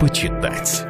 почитать.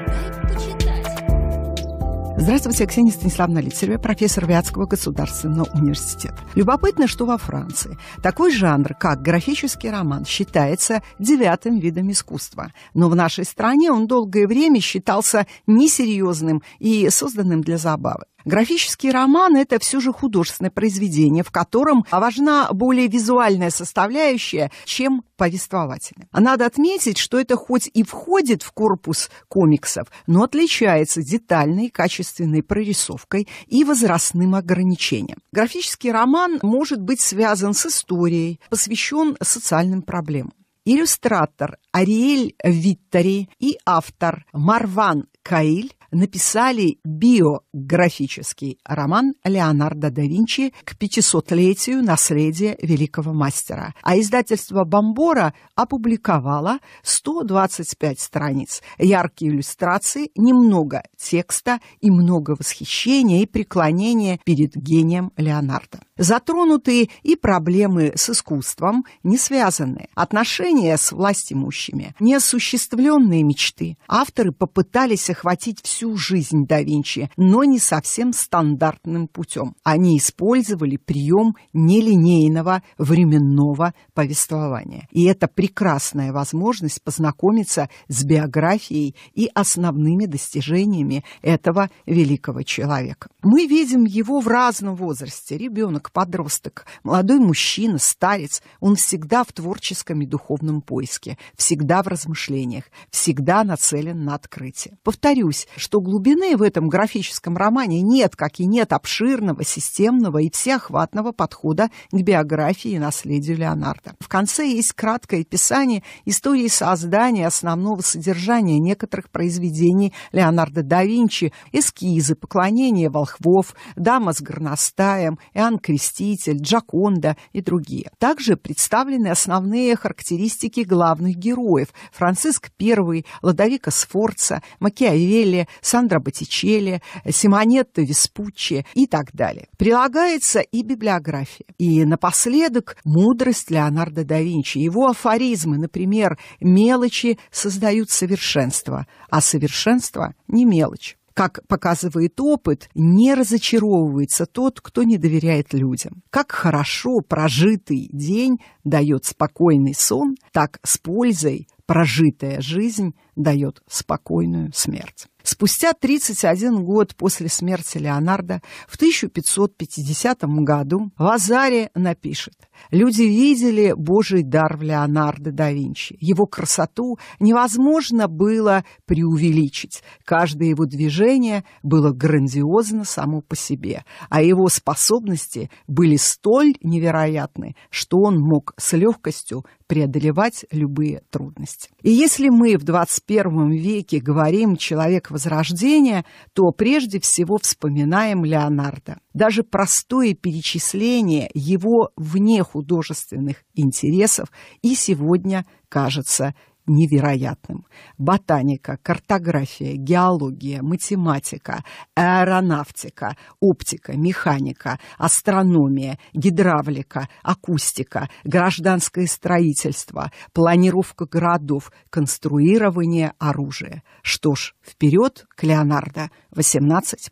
Здравствуйте, Ксения Станиславна, Лицарева, профессор Вятского государственного университета. Любопытно, что во Франции такой жанр, как графический роман, считается девятым видом искусства. Но в нашей стране он долгое время считался несерьезным и созданным для забавы. Графический роман – это все же художественное произведение, в котором важна более визуальная составляющая, чем повествовательная. Надо отметить, что это хоть и входит в корпус комиксов, но отличается детальной качественной прорисовкой и возрастным ограничением. Графический роман может быть связан с историей, посвящен социальным проблемам. Иллюстратор Ариэль Виттери и автор Марван Каиль написали биографический роман Леонардо да Винчи к 500-летию наследия великого мастера. А издательство «Бомбора» опубликовало 125 страниц, яркие иллюстрации, немного текста и много восхищения и преклонения перед гением Леонардо. Затронутые и проблемы с искусством, не связаны, отношения с властимущими, неосуществленные мечты. Авторы попытались охватить всю жизнь да Винчи, но не совсем стандартным путем. Они использовали прием нелинейного временного повествования. И это прекрасная возможность познакомиться с биографией и основными достижениями этого великого человека. Мы видим его в разном возрасте. Ребенок подросток, молодой мужчина, старец, он всегда в творческом и духовном поиске, всегда в размышлениях, всегда нацелен на открытие. Повторюсь, что глубины в этом графическом романе нет, как и нет обширного, системного и всеохватного подхода к биографии и наследию Леонардо. В конце есть краткое описание истории создания основного содержания некоторых произведений Леонардо да Винчи, эскизы, поклонение волхвов, дама с горностаем, Иоанн Кри «Мститель», «Джаконда» и другие. Также представлены основные характеристики главных героев – Франциск I, Ладовика Сфорца, Макиавелли, Сандра Боттичелли, Симонетто Веспуччи и так далее. Прилагается и библиография. И напоследок мудрость Леонардо да Винчи, его афоризмы, например, «мелочи создают совершенство, а совершенство не мелочь» как показывает опыт, не разочаровывается тот, кто не доверяет людям. Как хорошо прожитый день дает спокойный сон, так с пользой прожитая жизнь дает спокойную смерть. Спустя 31 год после смерти Леонардо в 1550 году Вазари напишет «Люди видели Божий дар в Леонардо да Винчи. Его красоту невозможно было преувеличить. Каждое его движение было грандиозно само по себе, а его способности были столь невероятны, что он мог с легкостью преодолевать любые трудности. И если мы в 21 веке говорим «человек Возрождения, то прежде всего вспоминаем Леонардо. Даже простое перечисление его вне художественных интересов и сегодня кажется невероятным. Ботаника, картография, геология, математика, аэронавтика, оптика, механика, астрономия, гидравлика, акустика, гражданское строительство, планировка городов, конструирование оружия. Что ж, вперед к Леонардо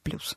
плюс.